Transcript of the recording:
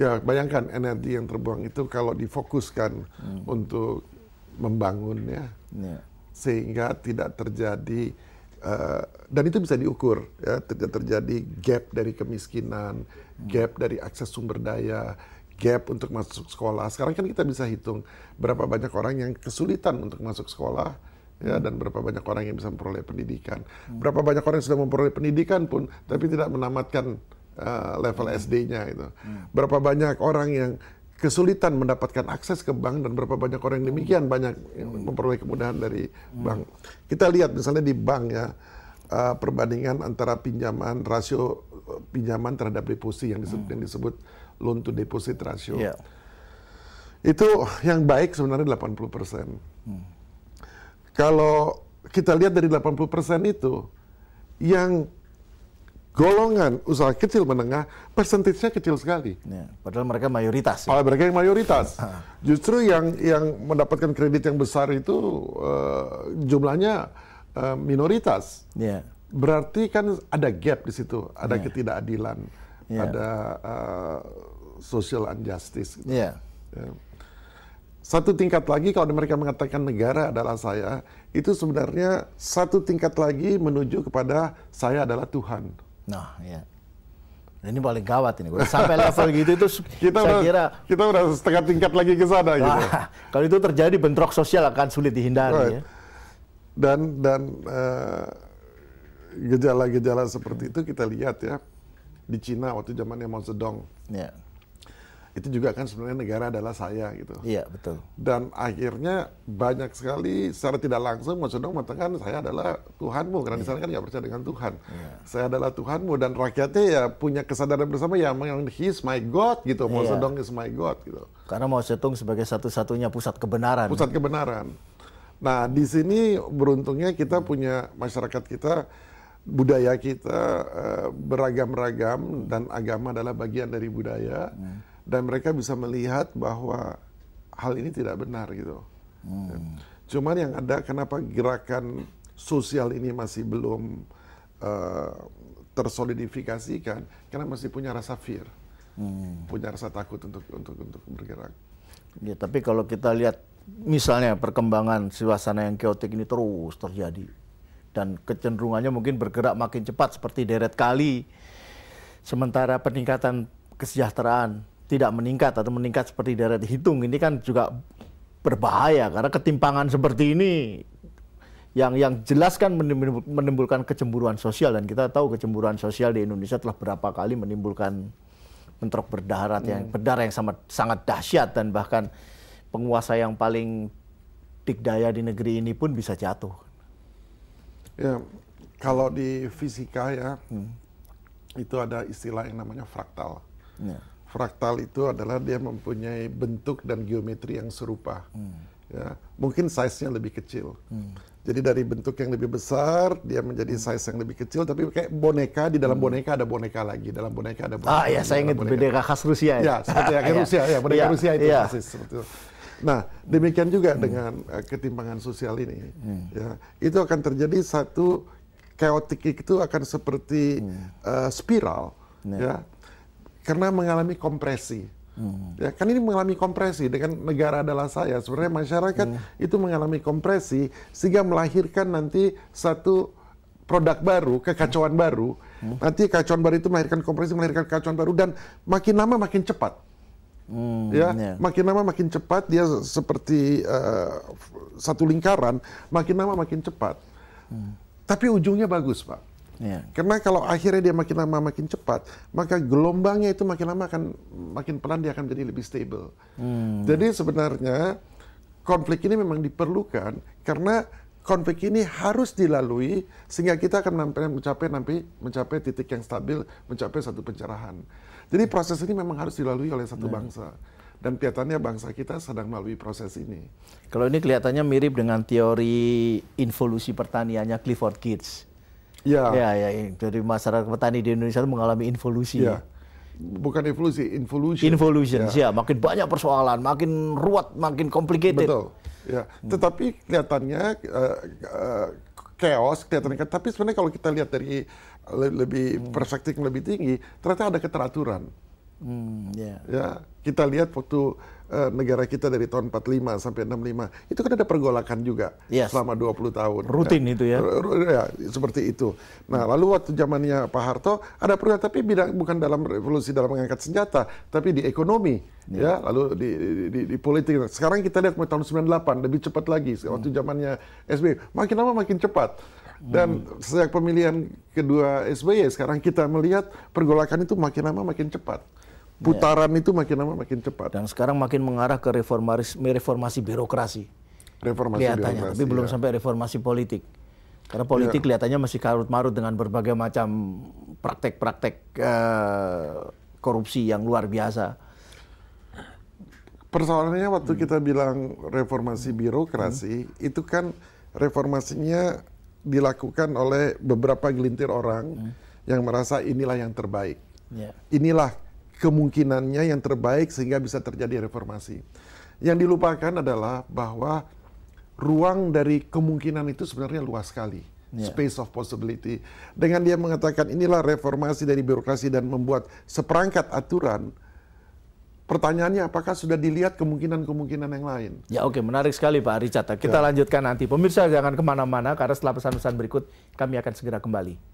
Ya, bayangkan energi yang terbuang itu kalau difokuskan hmm. untuk membangunnya, yeah. sehingga tidak terjadi uh, dan itu bisa diukur, ya tidak terjadi gap dari kemiskinan, hmm. gap dari akses sumber daya, gap untuk masuk sekolah. Sekarang kan kita bisa hitung berapa banyak orang yang kesulitan untuk masuk sekolah ya hmm. dan berapa banyak orang yang bisa memperoleh pendidikan. Hmm. Berapa banyak orang yang sudah memperoleh pendidikan pun tapi tidak menamatkan uh, level hmm. SD-nya itu. Hmm. Berapa banyak orang yang kesulitan mendapatkan akses ke bank dan berapa banyak orang yang hmm. demikian hmm. banyak yang hmm. memperoleh kemudahan dari hmm. bank. Kita lihat misalnya di bank ya uh, perbandingan antara pinjaman rasio eh, pinjaman terhadap deposit yang disebut hmm. yang disebut loan to deposit ratio. Yeah. Itu yang baik sebenarnya 80 Hmm. Kalau kita lihat dari 80 itu, yang golongan usaha kecil menengah persentasenya kecil sekali. Ya, padahal mereka mayoritas. Ya? Padahal oh, mereka yang mayoritas. Ah. Justru yang yang mendapatkan kredit yang besar itu uh, jumlahnya uh, minoritas. Ya. Berarti kan ada gap di situ, ada ya. ketidakadilan, ya. ada uh, social injustice. Gitu. Ya. Ya. Satu tingkat lagi kalau mereka mengatakan negara adalah saya, itu sebenarnya satu tingkat lagi menuju kepada saya adalah Tuhan. Nah, ya. Ini paling gawat ini. Sampai level gitu itu kita saya kira kita udah setengah tingkat lagi ke sana gitu. kalau itu terjadi bentrok sosial akan sulit dihindari right. ya. Dan dan eh, gejala-gejala uh, seperti itu kita lihat ya di Cina waktu zamannya Mao Zedong. Yeah itu juga kan sebenarnya negara adalah saya gitu. Iya betul. Dan akhirnya banyak sekali secara tidak langsung Mas Sodong mengatakan saya adalah Tuhanmu karena iya. di sana kan nggak percaya dengan Tuhan. Iya. Saya adalah Tuhanmu dan rakyatnya ya punya kesadaran bersama ya yang He's my God gitu. Iya. Mao is my God gitu. Karena Mao Zedong sebagai satu-satunya pusat kebenaran. Pusat kebenaran. Nah di sini beruntungnya kita punya masyarakat kita budaya kita eh, beragam-ragam dan agama adalah bagian dari budaya. Iya dan mereka bisa melihat bahwa hal ini tidak benar gitu. Hmm. Cuman yang ada kenapa gerakan sosial ini masih belum uh, eh, tersolidifikasikan karena masih punya rasa fear, hmm. punya rasa takut untuk untuk untuk bergerak. Ya, tapi kalau kita lihat misalnya perkembangan suasana yang keotik ini terus terjadi dan kecenderungannya mungkin bergerak makin cepat seperti deret kali sementara peningkatan kesejahteraan tidak meningkat atau meningkat seperti deret dihitung ini kan juga berbahaya karena ketimpangan seperti ini yang yang jelas kan menimbulkan kecemburuan sosial dan kita tahu kecemburuan sosial di Indonesia telah berapa kali menimbulkan bentrok berdarah hmm. yang berdarah yang sangat hmm. sangat dahsyat dan bahkan penguasa yang paling dikdaya di negeri ini pun bisa jatuh. Ya, kalau di fisika ya hmm. itu ada istilah yang namanya fraktal. Ya. Fraktal itu adalah dia mempunyai bentuk dan geometri yang serupa. Hmm. Ya, mungkin size-nya lebih kecil. Hmm. Jadi dari bentuk yang lebih besar, dia menjadi hmm. size yang lebih kecil, tapi kayak boneka, di dalam hmm. boneka ada boneka lagi, dalam boneka ada ah, boneka. Ah iya, saya ingat boneka khas Rusia ya. Ya, seperti ya, Rusia, ya boneka iya, Rusia itu ya. persis seperti itu. Nah, demikian juga hmm. dengan uh, ketimpangan sosial ini. Hmm. Ya, itu akan terjadi satu chaotic itu akan seperti hmm. uh, spiral. Nah. Ya, karena mengalami kompresi. Hmm. Ya, kan ini mengalami kompresi dengan negara adalah saya. Sebenarnya masyarakat hmm. itu mengalami kompresi sehingga melahirkan nanti satu produk baru, kekacauan hmm. baru. Hmm. Nanti kekacauan baru itu melahirkan kompresi, melahirkan kekacauan baru dan makin lama makin cepat. Hmm, ya, yeah. makin lama makin cepat dia seperti uh, satu lingkaran, makin lama makin cepat. Hmm. Tapi ujungnya bagus, Pak. Yeah. Karena kalau akhirnya dia makin lama makin cepat, maka gelombangnya itu makin lama akan makin pelan dia akan jadi lebih stable. Hmm. Jadi sebenarnya konflik ini memang diperlukan karena konflik ini harus dilalui sehingga kita akan mencapai mencapai, mencapai titik yang stabil, mencapai satu pencerahan. Jadi proses ini memang harus dilalui oleh satu iya. bangsa dan kelihatannya bangsa kita sedang melalui proses ini. Kalau ini kelihatannya mirip dengan teori involusi pertaniannya Clifford Geertz. Ya. ya, ya, ya. dari masyarakat petani di Indonesia itu mengalami involusi. Ya. Bukan evolusi, involution. Involution, ya. ya. Makin banyak persoalan, makin ruwet, makin complicated. Betul. Ya. Tetapi kelihatannya uh, uh, chaos kelihatannya, kan. tapi sebenarnya kalau kita lihat dari lebih perspektif yang lebih tinggi, ternyata ada keteraturan. Hmm, yeah. Ya, kita lihat waktu uh, negara kita dari tahun 45 sampai 65, itu kan ada pergolakan juga yes. selama 20 tahun. Rutin ya. itu ya. R ya, seperti itu. Nah, lalu waktu zamannya Pak Harto ada pergolakan tapi bidang bukan dalam revolusi dalam mengangkat senjata, tapi di ekonomi yeah. ya, lalu di, di, di, di politik. Nah, sekarang kita lihat tahun 98 lebih cepat lagi hmm. waktu zamannya SBY. Makin lama makin cepat. Hmm. Dan sejak pemilihan kedua SBY sekarang kita melihat pergolakan itu makin lama makin cepat. Putaran ya. itu makin lama makin cepat. Dan sekarang makin mengarah ke reformasi, reformasi birokrasi. Reformasi kelihatannya, birokrasi, tapi belum ya. sampai reformasi politik. Karena iya. politik ya. kelihatannya masih karut marut dengan berbagai macam praktek-praktek uh, korupsi yang luar biasa. Persoalannya waktu hmm. kita bilang reformasi hmm. birokrasi, hmm. itu kan reformasinya dilakukan oleh beberapa gelintir orang hmm. yang merasa inilah yang terbaik. Yeah. Inilah kemungkinannya yang terbaik sehingga bisa terjadi reformasi. Yang dilupakan adalah bahwa ruang dari kemungkinan itu sebenarnya luas sekali. Yeah. Space of possibility. Dengan dia mengatakan inilah reformasi dari birokrasi dan membuat seperangkat aturan, pertanyaannya apakah sudah dilihat kemungkinan-kemungkinan yang lain? Ya oke, okay. menarik sekali Pak Richard. Kita ya. lanjutkan nanti. Pemirsa jangan kemana-mana karena setelah pesan-pesan berikut kami akan segera kembali.